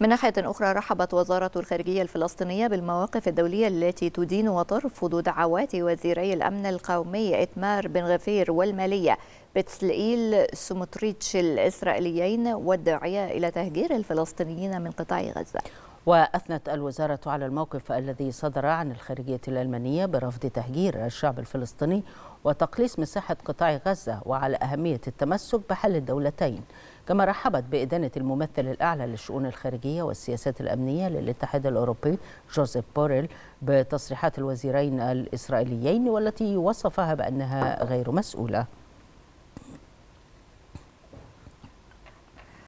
من ناحية أخرى رحبت وزارة الخارجية الفلسطينية بالمواقف الدولية التي تدين وترفض دعوات وزيري الأمن القومي إتمار بن غفير والمالية بتسلئيل سومتريتش الإسرائيليين والداعية إلى تهجير الفلسطينيين من قطاع غزة وأثنت الوزارة على الموقف الذي صدر عن الخارجية الألمانية برفض تهجير الشعب الفلسطيني وتقليص مساحة قطاع غزة وعلى أهمية التمسك بحل الدولتين كما رحبت بإدانة الممثل الأعلى للشؤون الخارجية والسياسات الأمنية للاتحاد الأوروبي جوزيف بوريل بتصريحات الوزيرين الإسرائيليين والتي وصفها بأنها غير مسؤولة